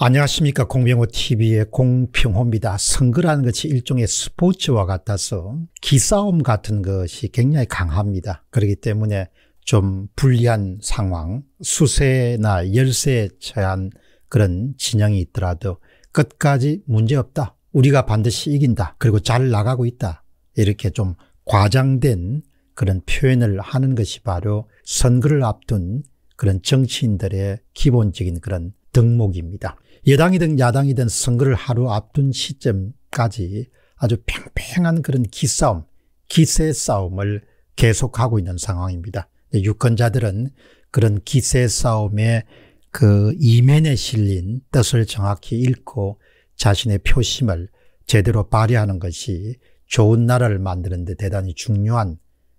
안녕하십니까 공병호TV의 공평호입니다. 선거라는 것이 일종의 스포츠와 같아서 기싸움 같은 것이 굉장히 강합니다. 그렇기 때문에 좀 불리한 상황 수세나 열세에 처한 그런 진영이 있더라도 끝까지 문제없다. 우리가 반드시 이긴다. 그리고 잘 나가고 있다. 이렇게 좀 과장된 그런 표현을 하는 것이 바로 선거를 앞둔 그런 정치인들의 기본적인 그런 덕목입니다. 여당이든 야당이든 선거를 하루 앞둔 시점까지 아주 팽팽한 그런 기싸움, 기세 싸움을 계속하고 있는 상황입니다. 유권자들은 그런 기세 싸움의 그 이면에 실린 뜻을 정확히 읽고 자신의 표심을 제대로 발휘하는 것이 좋은 나라를 만드는 데 대단히 중요한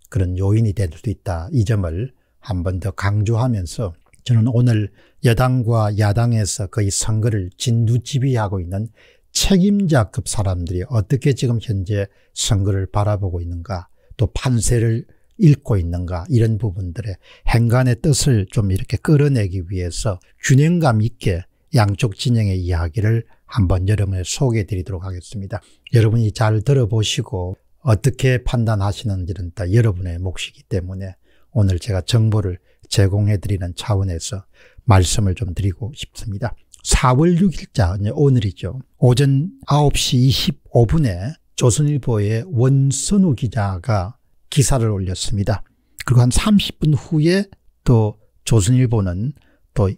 그런 요인이 될 수도 있다. 이 점을 한 번 더 강조하면서 저는 오늘 여당과 야당에서 거의 선거를 진두지휘하고 있는 책임자급 사람들이 어떻게 지금 현재 선거를 바라보고 있는가 또 판세를 읽고 있는가 이런 부분들의 행간의 뜻을 좀 이렇게 끌어내기 위해서 균형감 있게 양쪽 진영의 이야기를 한번 여러분에 소개해 드리도록 하겠습니다. 여러분이 잘 들어보시고 어떻게 판단하시는지는 다 여러분의 몫이기 때문에 오늘 제가 정보를 제공해드리는 차원에서 말씀을 좀 드리고 싶습니다. 4월 6일자 오늘이죠. 오전 9시 25분에 조선일보의 원선우 기자가 기사를 올렸습니다. 그리고 한 30분 후에 또 조선일보는 또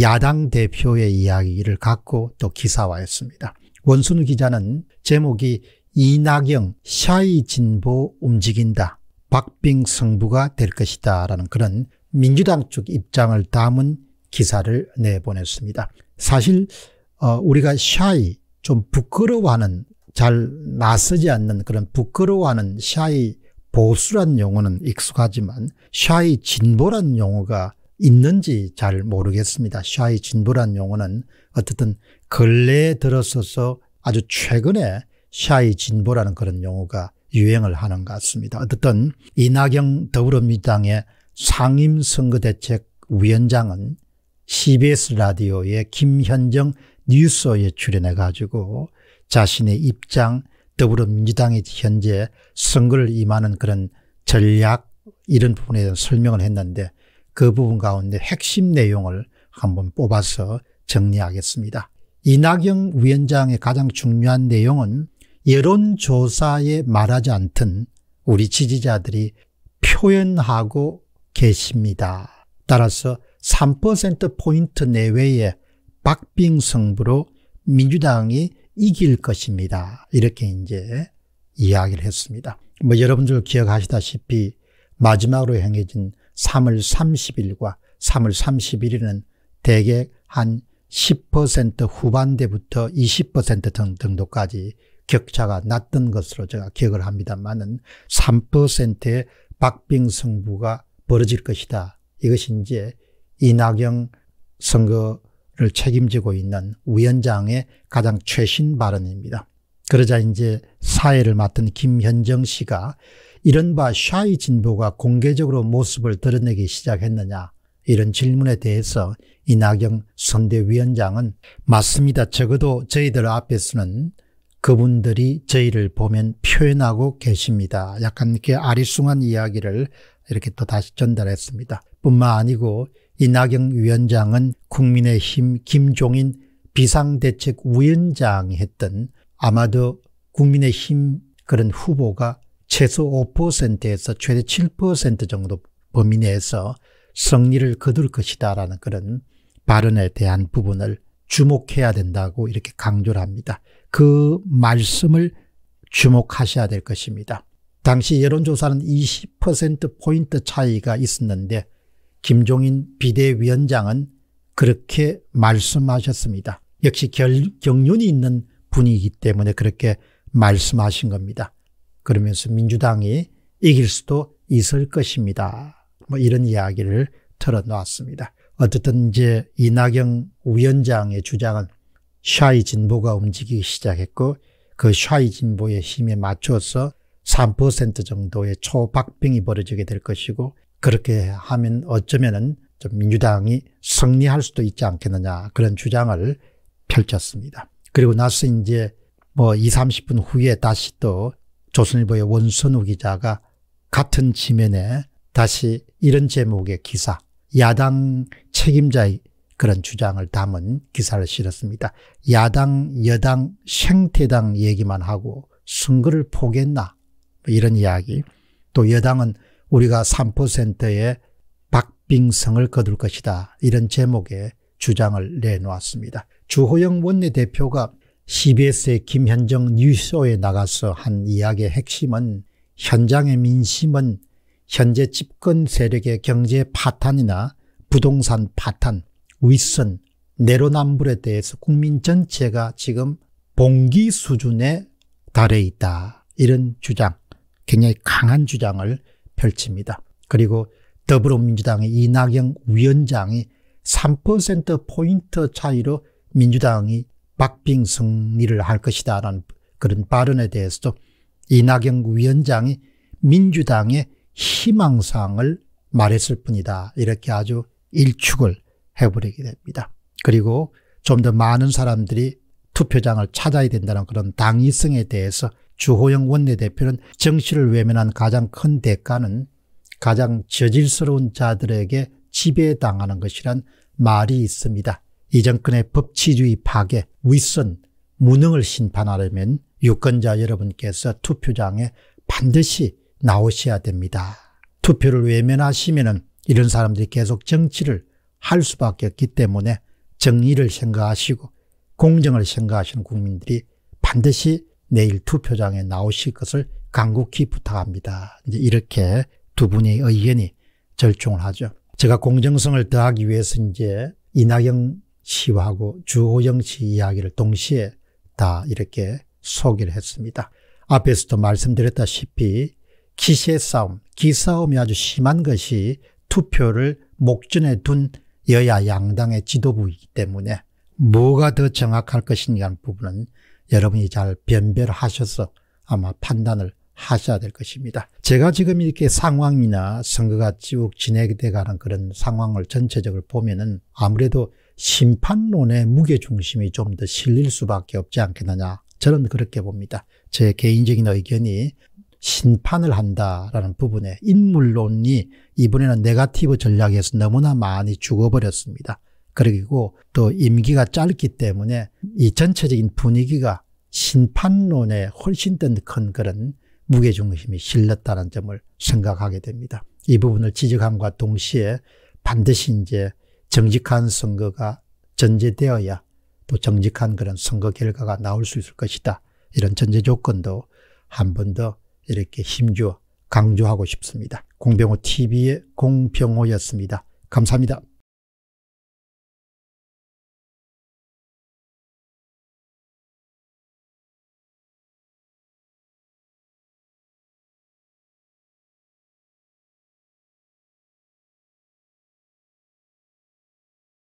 야당 대표의 이야기를 갖고 또 기사화했습니다. 원순우 기자는 제목이 이낙영 샤이 진보 움직인다. 박빙 승부가 될 것이다 라는 그런 민주당 쪽 입장을 담은 기사를 내보냈습니다. 사실 어, 우리가 샤이 좀 부끄러워하는 잘 나서지 않는 그런 부끄러워하는 샤이 보수란 용어는 익숙하지만 샤이 진보란 용어가 있는지 잘 모르겠습니다. 샤이 진보란 용어는 어쨌든 근래에 들어서서 아주 최근에 샤이 진보라는 그런 용어가 유행을 하는 것 같습니다. 어쨌든 이낙연 더불어민주당의 상임선거대책위원장은 CBS 라디오의 김현정 뉴스에 출연해 가지고 자신의 입장 더불어민주당이 현재 선거를 임하는 그런 전략 이런 부분에 대한 설명을 했는데 그 부분 가운데 핵심 내용을 한번 뽑아서 정리하겠습니다. 이낙영 위원장의 가장 중요한 내용은 여론조사에 말하지 않던 우리 지지자들이 표현하고 계십니다. 따라서 3%포인트 내외의 박빙 승부로 민주당이 이길 것입니다. 이렇게 이제 이야기를 했습니다. 뭐 여러분들 기억하시다시피 마지막으로 행해진 3월 30일과 3월 31일은 대개 한 10% 후반대부터 20% 정도까지 격차가 났던 것으로 제가 기억을 합니다만은 3%의 박빙 승부가 벌어질 것이다. 이것이 이제 이낙영 선거를 책임지고 있는 위원장의 가장 최신 발언입니다. 그러자 이제 사회를 맡은 김현정 씨가 이른바 샤이 진보가 공개적으로 모습을 드러내기 시작했느냐 이런 질문에 대해서 이낙영 선대위원장은 맞습니다. 적어도 저희들 앞에서는 그분들이 저희를 보면 표현하고 계십니다. 약간 이렇게 아리숭한 이야기를 이렇게 또 다시 전달했습니다. 뿐만 아니고 이낙영 위원장은 국민의힘 김종인 비상대책위원장이 했던 아마도 국민의힘 그런 후보가 최소 5%에서 최대 7% 정도 범위 내에서 승리를 거둘 것이다 라는 그런 발언에 대한 부분을 주목해야 된다고 이렇게 강조를 합니다. 그 말씀을 주목하셔야 될 것입니다. 당시 여론조사는 20%포인트 차이가 있었는데 김종인 비대위원장은 그렇게 말씀하셨습니다. 역시 결, 경륜이 있는 분이기 때문에 그렇게 말씀하신 겁니다. 그러면서 민주당이 이길 수도 있을 것입니다. 뭐 이런 이야기를 털어놓았습니다. 어쨌든 이제 이낙영 위원장의 주장은 샤이 진보가 움직이기 시작했고 그 샤이 진보의 힘에 맞춰서 3% 정도의 초박빙이 벌어지게 될 것이고 그렇게 하면 어쩌면은 좀 민주당이 승리할 수도 있지 않겠느냐 그런 주장을 펼쳤습니다. 그리고 나서 이제 뭐 2, 30분 후에 다시 또 조선일보의 원선우 기자가 같은 지면에 다시 이런 제목의 기사 야당 책임자의 그런 주장을 담은 기사를 실었습니다. 야당, 여당, 생태당 얘기만 하고 선거를 포기했나 뭐 이런 이야기. 또 여당은 우리가 3%의 박빙성을 거둘 것이다. 이런 제목의 주장을 내놓았습니다. 주호영 원내대표가 CBS의 김현정 뉴스쇼에 나가서 한 이야기의 핵심은 현장의 민심은 현재 집권 세력의 경제 파탄이나 부동산 파탄, 윗선, 내로남불에 대해서 국민 전체가 지금 봉기 수준에 달해 있다. 이런 주장. 굉장히 강한 주장을 펼칩니다. 그리고 더불어민주당의 이낙연 위원장이 3%포인트 차이로 민주당이 박빙 승리를 할 것이다 라는 그런 발언에 대해서도 이낙연 위원장이 민주당의 희망사항을 말했을 뿐이다. 이렇게 아주 일축을 해버리게 됩니다. 그리고 좀 더 많은 사람들이 투표장을 찾아야 된다는 그런 당위성에 대해서 주호영 원내대표는 정치를 외면한 가장 큰 대가는 가장 저질스러운 자들에게 지배당하는 것이란 말이 있습니다. 이정권의 법치주의 파괴, 위선, 무능을 심판하려면 유권자 여러분께서 투표장에 반드시 나오셔야 됩니다. 투표를 외면하시면 이런 사람들이 계속 정치를 할 수밖에 없기 때문에 정의를 생각하시고 공정을 생각하시는 국민들이 반드시 내일 투표장에 나오실 것을 간곡히 부탁합니다. 이제 이렇게 두 분의 의견이 절충을 하죠. 제가 공정성을 더하기 위해서 이제 이낙영 씨하고 주호영 씨 이야기를 동시에 다 이렇게 소개를 했습니다. 앞에서도 말씀드렸다시피 기세 싸움, 기싸움이 아주 심한 것이 투표를 목전에 둔 여야 양당의 지도부이기 때문에 뭐가 더 정확할 것인가 하는 부분은 여러분이 잘 변별하셔서 아마 판단을 하셔야 될 것입니다. 제가 지금 이렇게 상황이나 선거가 쭉 진행돼 가는 그런 상황을 전체적으로 보면은 아무래도 심판론의 무게중심이 좀 더 실릴 수밖에 없지 않겠느냐. 저는 그렇게 봅니다. 제 개인적인 의견이 심판을 한다라는 부분에 인물론이 이번에는 네가티브 전략에서 너무나 많이 죽어버렸습니다. 그리고 또 임기가 짧기 때문에 이 전체적인 분위기가 심판론에 훨씬 더 큰 그런 무게중심이 실렸다는 점을 생각하게 됩니다. 이 부분을 지적함과 동시에 반드시 이제 정직한 선거가 전제되어야 또 정직한 그런 선거 결과가 나올 수 있을 것이다. 이런 전제 조건도 한 번 더 이렇게 힘주어 강조하고 싶습니다. 공병호 TV의 공병호였습니다. 감사합니다.